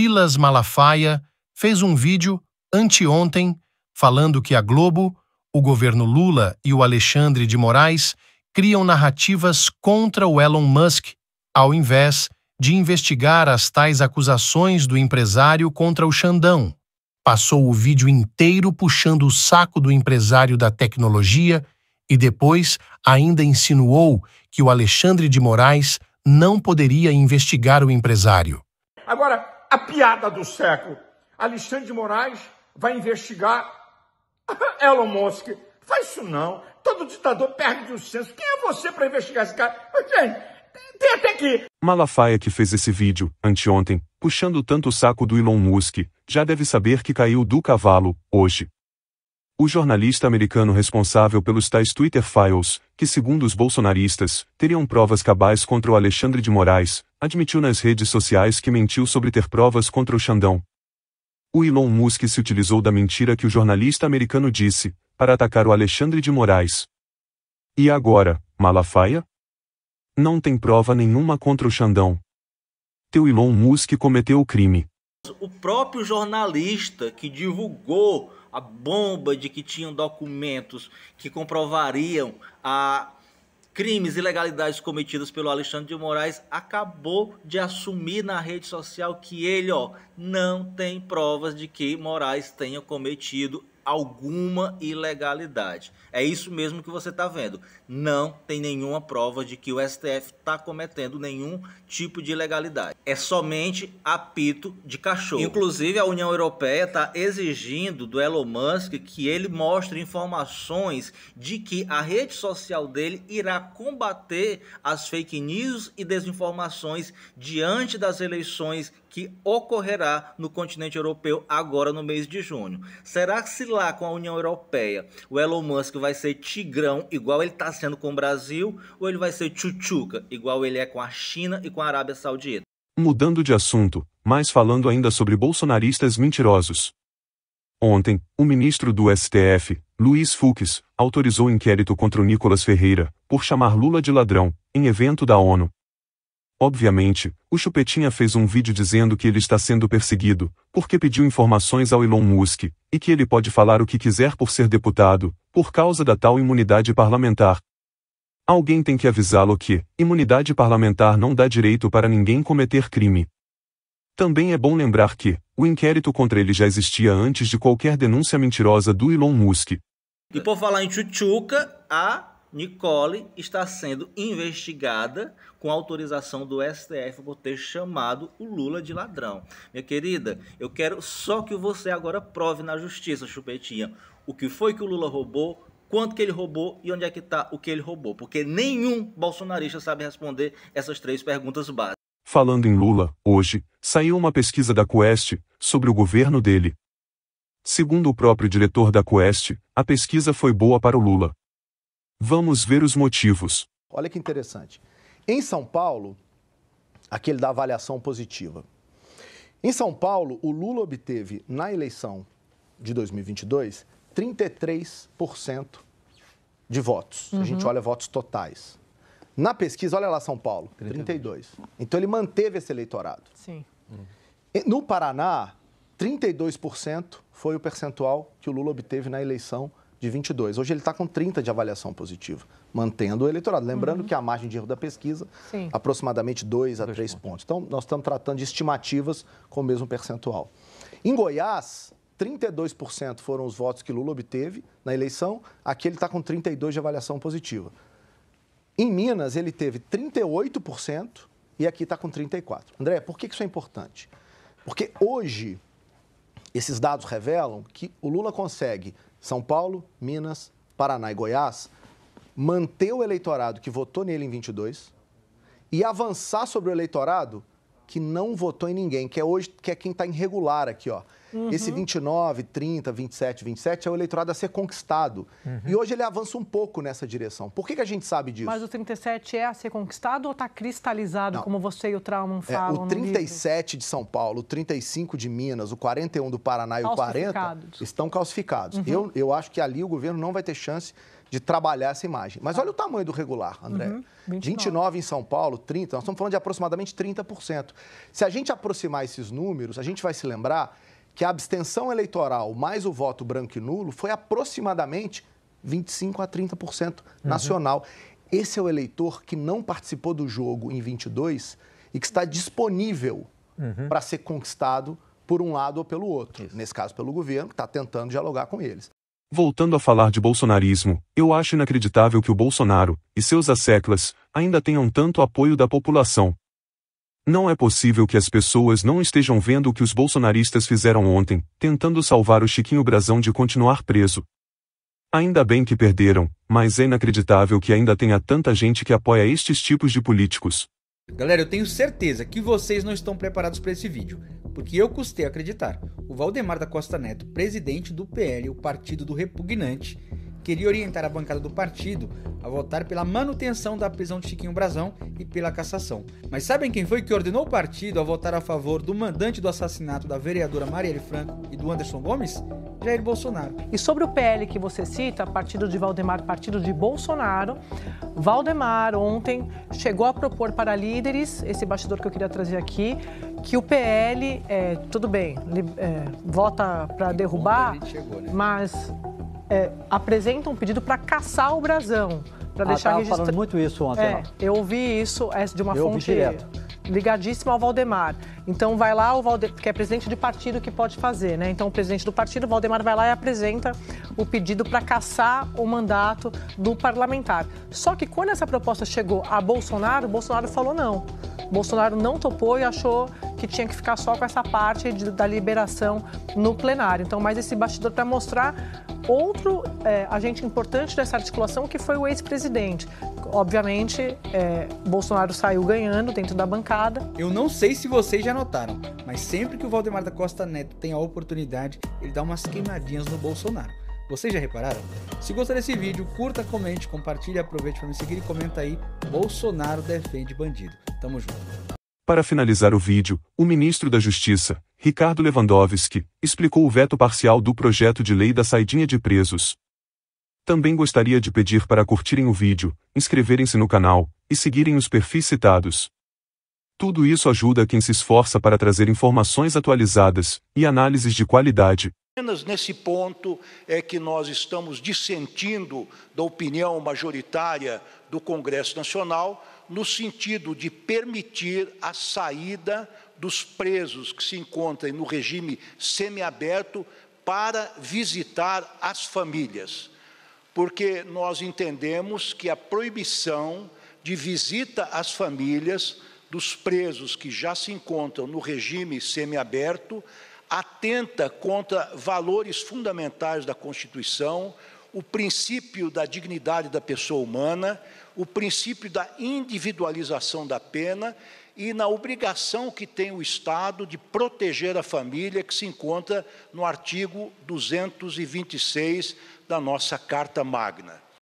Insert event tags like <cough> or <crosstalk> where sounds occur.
Silas Malafaia fez um vídeo anteontem falando que a Globo, o governo Lula e o Alexandre de Moraes criam narrativas contra o Elon Musk, ao invés de investigar as tais acusações do empresário contra o Xandão. Passou o vídeo inteiro puxando o saco do empresário da tecnologia e depois ainda insinuou que o Alexandre de Moraes não poderia investigar o empresário. Agora, a piada do século. Alexandre de Moraes vai investigar <laughs> Elon Musk. Faz isso não. Todo ditador perde o senso. Quem é você para investigar esse cara? Gente, tem até que. Malafaia que fez esse vídeo, anteontem, puxando tanto o saco do Elon Musk, já deve saber que caiu do cavalo, hoje. O jornalista americano responsável pelos tais Twitter Files, que segundo os bolsonaristas, teriam provas cabais contra o Alexandre de Moraes, admitiu nas redes sociais que mentiu sobre ter provas contra o Xandão. O Elon Musk se utilizou da mentira que o jornalista americano disse, para atacar o Alexandre de Moraes. E agora, Malafaia? Não tem prova nenhuma contra o Xandão. Teu Elon Musk cometeu o crime o próprio jornalista que divulgou a bomba de que tinham documentos que comprovariam a crimes e ilegalidades cometidos pelo Alexandre de Moraes acabou de assumir na rede social que ele, ó, não tem provas de que Moraes tenha cometido alguma ilegalidade. É isso mesmo que você está vendo. Não tem nenhuma prova de que o STF está cometendo nenhum tipo de ilegalidade. É somente apito de cachorro. Inclusive, a União Europeia está exigindo do Elon Musk que ele mostre informações de que a rede social dele irá combater as fake news e desinformações diante das eleições que ocorrerá no continente europeu agora no mês de junho. Será que se lá com a União Europeia o Elon Musk vai ser tigrão igual ele está sendo com o Brasil ou ele vai ser chuchuca igual ele é com a China e com a Arábia Saudita? Mudando de assunto, mas falando ainda sobre bolsonaristas mentirosos. Ontem, o ministro do STF, Luiz Fux, autorizou inquérito contra o Nicolas Ferreira por chamar Lula de ladrão, em evento da ONU, Obviamente, o Chupetinha fez um vídeo dizendo que ele está sendo perseguido, porque pediu informações ao Elon Musk, e que ele pode falar o que quiser por ser deputado, por causa da tal imunidade parlamentar. Alguém tem que avisá-lo que imunidade parlamentar não dá direito para ninguém cometer crime. Também é bom lembrar que o inquérito contra ele já existia antes de qualquer denúncia mentirosa do Elon Musk. E por falar em Chuchuca, a Nicole está sendo investigada com autorização do STF por ter chamado o Lula de ladrão. Minha querida, eu quero só que você agora prove na justiça, Chupetinha, o que foi que o Lula roubou, quanto que ele roubou e onde é que está o que ele roubou. Porque nenhum bolsonarista sabe responder essas três perguntas básicas. Falando em Lula, hoje, saiu uma pesquisa da Quest sobre o governo dele. Segundo o próprio diretor da Quest, a pesquisa foi boa para o Lula. Vamos ver os motivos. Olha que interessante. Em São Paulo, aquele da avaliação positiva. Em São Paulo, o Lula obteve na eleição de 2022 33% de votos. Uhum. A gente uhum. olha votos totais. Na pesquisa, olha lá São Paulo, 32. 32. Então ele manteve esse eleitorado. Sim. Uhum. No Paraná, 32% foi o percentual que o Lula obteve na eleição de 22. Hoje ele está com 30 de avaliação positiva, mantendo o eleitorado. Lembrando uhum. que a margem de erro da pesquisa, Sim. aproximadamente 2 a 3 pontos. pontos. Então, nós estamos tratando de estimativas com o mesmo percentual. Em Goiás, 32% foram os votos que Lula obteve na eleição. Aqui ele está com 32 de avaliação positiva. Em Minas, ele teve 38% e aqui está com 34%. André, por que isso é importante? Porque hoje, esses dados revelam que o Lula consegue são Paulo, Minas, Paraná e Goiás, manter o eleitorado que votou nele em 22 e avançar sobre o eleitorado que não votou em ninguém, que é hoje, que é quem está irregular aqui, ó. Uhum. Esse 29, 30, 27, 27 é o eleitorado a ser conquistado. Uhum. E hoje ele avança um pouco nessa direção. Por que, que a gente sabe disso? Mas o 37 é a ser conquistado ou está cristalizado, não. como você e o Trauman falam? É, o 37 de São Paulo, o 35 de Minas, o 41 do Paraná e o 40 estão calcificados. Uhum. Eu, eu acho que ali o governo não vai ter chance de trabalhar essa imagem. Mas tá. olha o tamanho do regular, André. Uhum, 29. 29 em São Paulo, 30, nós estamos falando de aproximadamente 30%. Se a gente aproximar esses números, a gente vai se lembrar que a abstenção eleitoral mais o voto branco e nulo foi aproximadamente 25 a 30% uhum. nacional. Uhum. Esse é o eleitor que não participou do jogo em 22 e que está disponível uhum. para ser conquistado por um lado ou pelo outro. Isso. Nesse caso, pelo governo, que está tentando dialogar com eles. Voltando a falar de bolsonarismo, eu acho inacreditável que o Bolsonaro e seus asseclas ainda tenham tanto apoio da população. Não é possível que as pessoas não estejam vendo o que os bolsonaristas fizeram ontem, tentando salvar o Chiquinho Brazão de continuar preso. Ainda bem que perderam, mas é inacreditável que ainda tenha tanta gente que apoia estes tipos de políticos. Galera, eu tenho certeza que vocês não estão preparados para esse vídeo, porque eu custei acreditar o Valdemar da Costa Neto, presidente do PL, o partido do repugnante, queria orientar a bancada do partido a votar pela manutenção da prisão de Chiquinho Brazão e pela cassação. Mas sabem quem foi que ordenou o partido a votar a favor do mandante do assassinato da vereadora Marielle Franco e do Anderson Gomes? Jair Bolsonaro. E sobre o PL que você cita, partido de Valdemar, partido de Bolsonaro, Valdemar ontem chegou a propor para líderes, esse bastidor que eu queria trazer aqui, que o PL, é, tudo bem, é, vota para é derrubar, chegou, né? mas é, apresenta um pedido para caçar o brasão. Para ah, deixar registrado. falando muito isso ontem. É, eu ouvi isso é, de uma eu fonte ligadíssimo ao Valdemar. Então vai lá, o Valdemar que é presidente de partido que pode fazer, né? Então o presidente do partido, o Valdemar, vai lá e apresenta o pedido para caçar o mandato do parlamentar. Só que quando essa proposta chegou a Bolsonaro, Bolsonaro falou não. Bolsonaro não topou e achou que tinha que ficar só com essa parte de, da liberação no plenário. Então, mais esse bastidor para mostrar outro é, agente importante dessa articulação, que foi o ex-presidente. Obviamente, é, Bolsonaro saiu ganhando dentro da bancada. Eu não sei se vocês já notaram, mas sempre que o Valdemar da Costa Neto tem a oportunidade, ele dá umas queimadinhas no Bolsonaro. Vocês já repararam? Se gostou desse vídeo, curta, comente, compartilhe, aproveite para me seguir e comenta aí Bolsonaro defende bandido. Tamo junto. Para finalizar o vídeo, o ministro da Justiça, Ricardo Lewandowski, explicou o veto parcial do projeto de lei da saidinha de presos, também gostaria de pedir para curtirem o vídeo, inscreverem-se no canal e seguirem os perfis citados. Tudo isso ajuda quem se esforça para trazer informações atualizadas e análises de qualidade. Apenas nesse ponto é que nós estamos dissentindo da opinião majoritária do Congresso Nacional, no sentido de permitir a saída dos presos que se encontrem no regime semiaberto para visitar as famílias porque nós entendemos que a proibição de visita às famílias dos presos que já se encontram no regime semiaberto atenta contra valores fundamentais da Constituição, o princípio da dignidade da pessoa humana, o princípio da individualização da pena e na obrigação que tem o Estado de proteger a família, que se encontra no artigo 226 da nossa Carta Magna.